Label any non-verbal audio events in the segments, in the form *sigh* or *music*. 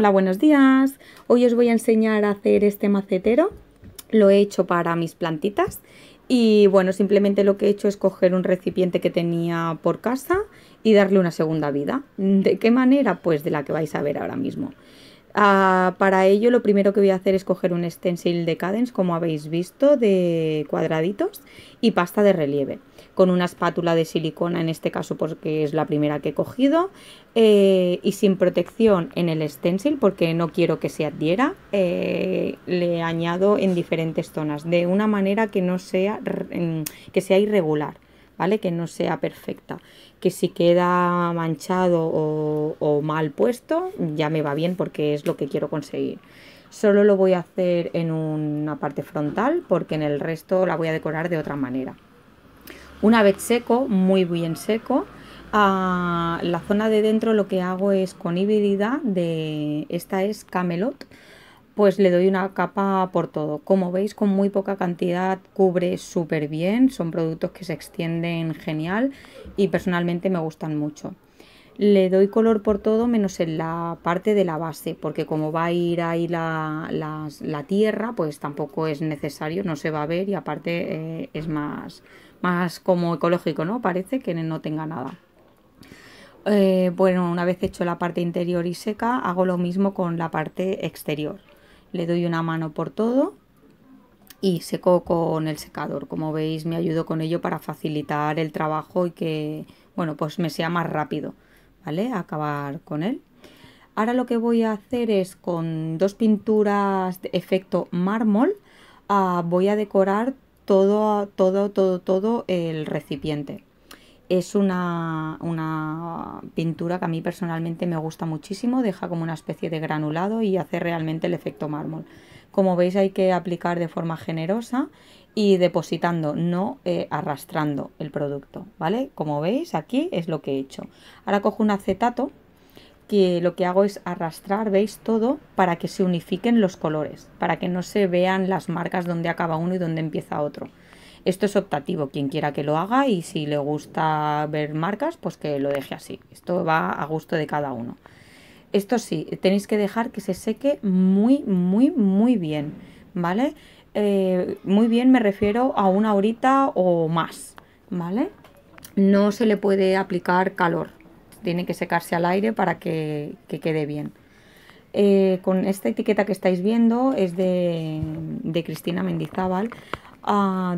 Hola, buenos días. Hoy os voy a enseñar a hacer este macetero. Lo he hecho para mis plantitas. Y bueno, simplemente lo que he hecho es coger un recipiente que tenía por casa y darle una segunda vida. ¿De qué manera? Pues de la que vais a ver ahora mismo. Ah, para ello lo primero que voy a hacer es coger un stencil de cadence, como habéis visto, de cuadraditos y pasta de relieve. Con una espátula de silicona, en este caso porque es la primera que he cogido, eh, y sin protección en el stencil porque no quiero que se adhiera, eh, le añado en diferentes zonas, de una manera que no sea, que sea irregular. Que no sea perfecta, que si queda manchado o, mal puesto ya me va bien porque es lo que quiero conseguir. Solo lo voy a hacer en una parte frontal porque en el resto la voy a decorar de otra manera. Una vez seco, muy bien seco, a la zona de dentro lo que hago es con hibrididad de... Esta es Camelot pues le doy una capa por todo. Como veis, con muy poca cantidad cubre súper bien, son productos que se extienden genial y personalmente me gustan mucho. Le doy color por todo menos en la parte de la base, porque como va a ir ahí la, tierra, pues tampoco es necesario, no se va a ver y aparte eh, es más, más como ecológico, ¿no? Parece que no tenga nada. Eh, bueno, una vez hecho la parte interior y seca, hago lo mismo con la parte exterior le doy una mano por todo y seco con el secador. Como veis me ayudo con ello para facilitar el trabajo y que, bueno, pues me sea más rápido, ¿vale? Acabar con él. Ahora lo que voy a hacer es con dos pinturas de efecto mármol ah, voy a decorar todo, todo, todo, todo el recipiente. Es una, pintura que a mí personalmente me gusta muchísimo, deja como una especie de granulado y hace realmente el efecto mármol. Como veis hay que aplicar de forma generosa y depositando, no eh, arrastrando el producto, ¿vale? Como veis aquí es lo que he hecho. Ahora cojo un acetato que lo que hago es arrastrar, veis todo, para que se unifiquen los colores, para que no se vean las marcas donde acaba uno y donde empieza otro. Esto es optativo, quien quiera que lo haga y si le gusta ver marcas, pues que lo deje así. Esto va a gusto de cada uno. Esto sí, tenéis que dejar que se seque muy, muy, muy bien, ¿vale? Eh, muy bien me refiero a una horita o más, ¿vale? No se le puede aplicar calor, tiene que secarse al aire para que, quede bien. Eh, con esta etiqueta que estáis viendo es de, de Cristina Mendizábal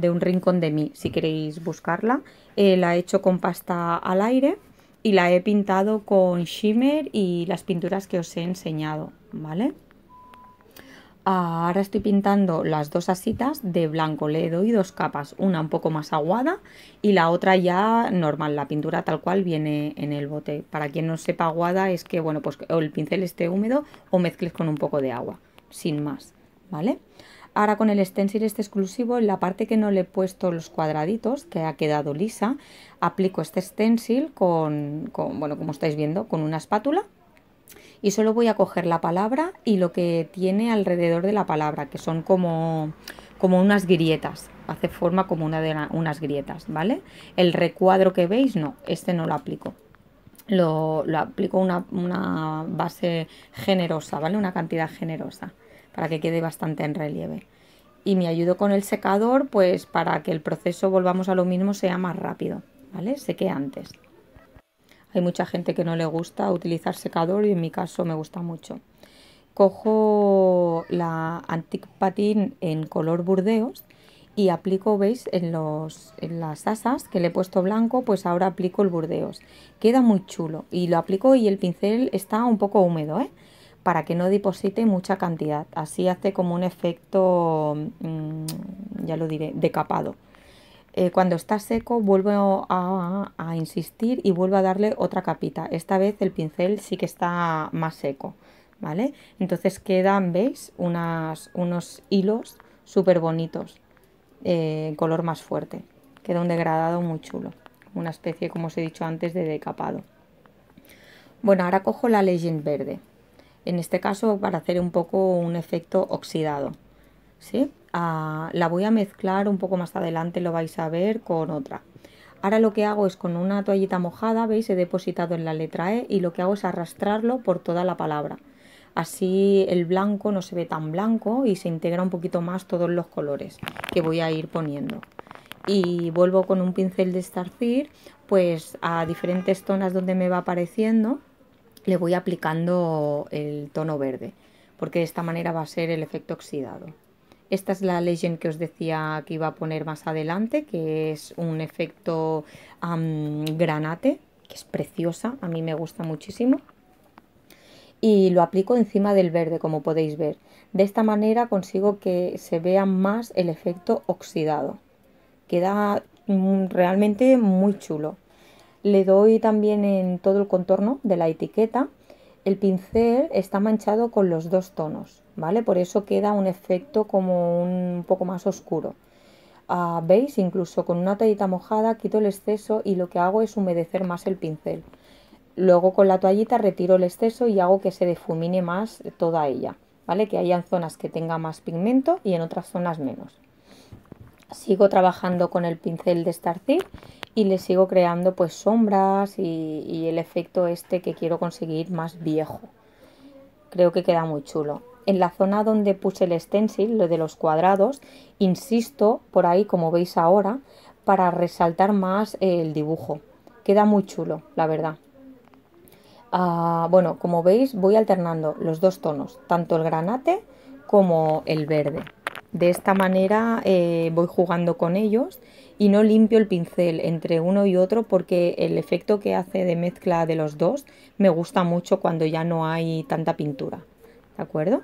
de un rincón de mí, si queréis buscarla. Eh, la he hecho con pasta al aire y la he pintado con shimmer y las pinturas que os he enseñado, ¿vale? Ahora estoy pintando las dos asitas de blanco, le doy dos capas, una un poco más aguada y la otra ya normal, la pintura tal cual viene en el bote. Para quien no sepa aguada es que bueno, pues el pincel esté húmedo o mezcles con un poco de agua, sin más, ¿vale? vale Ahora con el stencil este exclusivo, en la parte que no le he puesto los cuadraditos, que ha quedado lisa, aplico este stencil con, bueno, como estáis viendo, con una espátula y solo voy a coger la palabra y lo que tiene alrededor de la palabra, que son como, como unas grietas, hace forma como una de unas grietas, ¿vale? El recuadro que veis, no, este no lo aplico. Lo, aplico una base generosa, ¿vale? Una cantidad generosa para que quede bastante en relieve. Y me ayudo con el secador pues para que el proceso, volvamos a lo mismo, sea más rápido, ¿vale? Seque antes. Hay mucha gente que no le gusta utilizar secador y en mi caso me gusta mucho. Cojo la Antique Patin en color burdeos y aplico, veis, en, los, en las asas que le he puesto blanco, pues ahora aplico el burdeos. Queda muy chulo y lo aplico y el pincel está un poco húmedo, ¿eh? para que no deposite mucha cantidad. Así hace como un efecto, mm, ya lo diré, decapado. Eh, cuando está seco vuelvo a, insistir y vuelvo a darle otra capita. Esta vez el pincel sí que está más seco, ¿vale? Entonces quedan, ¿veis? unos hilos súper bonitos, eh, color más fuerte. Queda un degradado muy chulo, una especie, como os he dicho antes, de decapado. Bueno, ahora cojo la Legend verde en este caso para hacer un poco un efecto oxidado. ¿sí? Ah, la voy a mezclar un poco más adelante, lo vais a ver, con otra. Ahora lo que hago es con una toallita mojada, veis, he depositado en la letra E y lo que hago es arrastrarlo por toda la palabra. Así el blanco no se ve tan blanco y se integra un poquito más todos los colores que voy a ir poniendo. Y vuelvo con un pincel de estarcir pues a diferentes zonas donde me va apareciendo le voy aplicando el tono verde, porque de esta manera va a ser el efecto oxidado. Esta es la legend que os decía que iba a poner más adelante, que es un efecto granate, que es preciosa, a mí me gusta muchísimo. Y lo aplico encima del verde, como podéis ver. De esta manera consigo que se vea más el efecto oxidado. Queda mm, realmente muy chulo. Le doy también en todo el contorno de la etiqueta. El pincel está manchado con los dos tonos, ¿vale? Por eso queda un efecto como un poco más oscuro. Ah, ¿Veis? Incluso con una toallita mojada quito el exceso y lo que hago es humedecer más el pincel. Luego con la toallita retiro el exceso y hago que se difumine más toda ella, ¿vale? Que haya zonas que tenga más pigmento y en otras zonas menos. Sigo trabajando con el pincel de Starzil y le sigo creando pues sombras y, el efecto este que quiero conseguir más viejo. Creo que queda muy chulo. En la zona donde puse el stencil, lo de los cuadrados, insisto por ahí como veis ahora para resaltar más el dibujo. Queda muy chulo, la verdad. Ah, bueno, como veis voy alternando los dos tonos, tanto el granate como el verde. De esta manera eh, voy jugando con ellos y no limpio el pincel entre uno y otro porque el efecto que hace de mezcla de los dos me gusta mucho cuando ya no hay tanta pintura. ¿De acuerdo?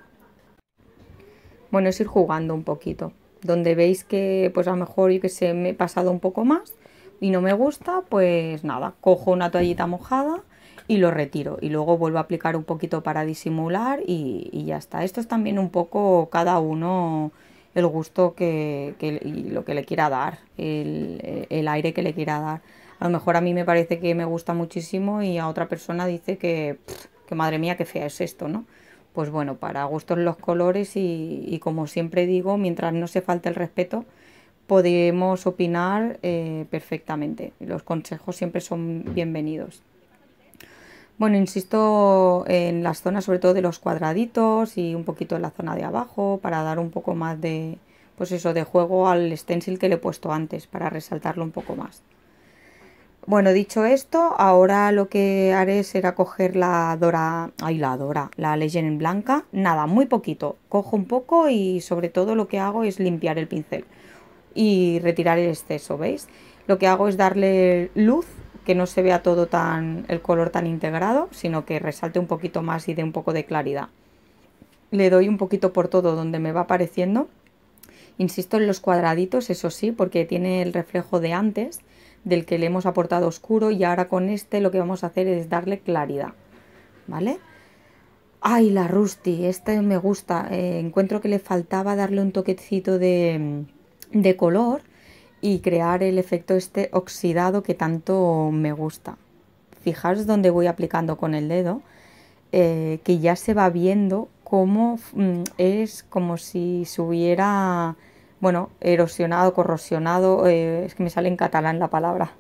Bueno, es ir jugando un poquito. Donde veis que pues a lo mejor yo que se me he pasado un poco más y no me gusta, pues nada, cojo una toallita mojada y lo retiro y luego vuelvo a aplicar un poquito para disimular y, y ya está. Esto es también un poco cada uno el gusto que, y lo que le quiera dar, el, el, aire que le quiera dar. A lo mejor a mí me parece que me gusta muchísimo y a otra persona dice que, madre mía, qué fea es esto, ¿no? Pues bueno, para gustos los colores y, y como siempre digo, mientras no se falte el respeto, podemos opinar eh, perfectamente. Los consejos siempre son bienvenidos. Bueno, insisto en las zonas sobre todo de los cuadraditos y un poquito en la zona de abajo para dar un poco más de, pues eso, de juego al stencil que le he puesto antes para resaltarlo un poco más. Bueno, dicho esto, ahora lo que haré será coger la Dora, ay la Dora, la en blanca, nada, muy poquito, cojo un poco y sobre todo lo que hago es limpiar el pincel y retirar el exceso, ¿veis? Lo que hago es darle luz que no se vea todo tan el color tan integrado, sino que resalte un poquito más y dé un poco de claridad. Le doy un poquito por todo donde me va apareciendo. Insisto en los cuadraditos, eso sí, porque tiene el reflejo de antes, del que le hemos aportado oscuro, y ahora con este lo que vamos a hacer es darle claridad. ¿Vale? ¡Ay, la Rusty! Este me gusta. Eh, encuentro que le faltaba darle un toquecito de, de color y crear el efecto este oxidado que tanto me gusta. Fijaros dónde voy aplicando con el dedo, eh, que ya se va viendo cómo mm, es como si se hubiera, bueno, erosionado, corrosionado, eh, es que me sale en catalán la palabra,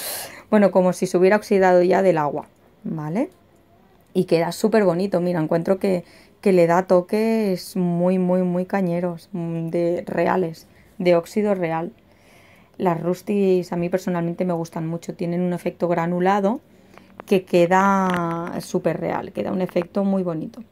*laughs* bueno, como si se hubiera oxidado ya del agua, ¿vale? Y queda súper bonito, mira, encuentro que, que le da toques muy, muy, muy cañeros, mm, de reales, de óxido real. Las rustis a mí personalmente me gustan mucho, tienen un efecto granulado que queda súper real, queda un efecto muy bonito.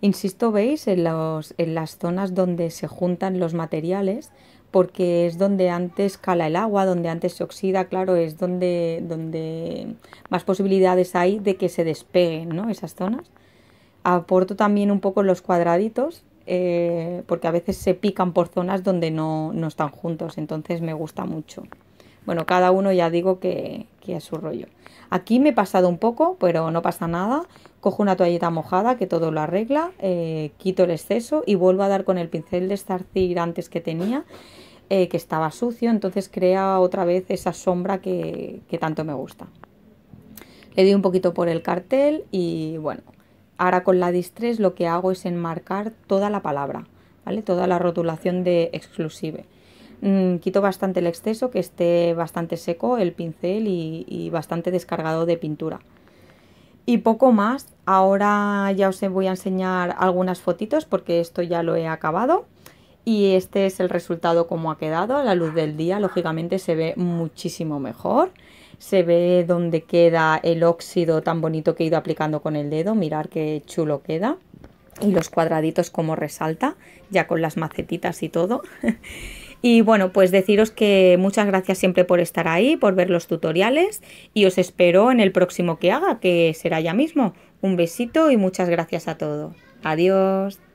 Insisto, veis, en, los, en las zonas donde se juntan los materiales, porque es donde antes cala el agua, donde antes se oxida, claro, es donde, donde más posibilidades hay de que se despeguen ¿no? esas zonas. Aporto también un poco los cuadraditos eh, porque a veces se pican por zonas donde no, no, están juntos, entonces me gusta mucho. Bueno, cada uno ya digo que, es su rollo. Aquí me he pasado un poco, pero no pasa nada. Cojo una toallita mojada que todo lo arregla, eh, quito el exceso y vuelvo a dar con el pincel de estarcir antes que tenía, eh, que estaba sucio, entonces crea otra vez esa sombra que, que tanto me gusta. Le di un poquito por el cartel y bueno, Ahora con la distress lo que hago es enmarcar toda la palabra, ¿vale? Toda la rotulación de exclusive. Mm, quito bastante el exceso, que esté bastante seco el pincel y, y bastante descargado de pintura. Y poco más, ahora ya os voy a enseñar algunas fotitos porque esto ya lo he acabado. Y este es el resultado como ha quedado a la luz del día, lógicamente se ve muchísimo mejor se ve dónde queda el óxido tan bonito que he ido aplicando con el dedo, mirar qué chulo queda y los cuadraditos como resalta, ya con las macetitas y todo. *laughs* y bueno, pues deciros que muchas gracias siempre por estar ahí, por ver los tutoriales y os espero en el próximo que haga, que será ya mismo. Un besito y muchas gracias a todos. Adiós.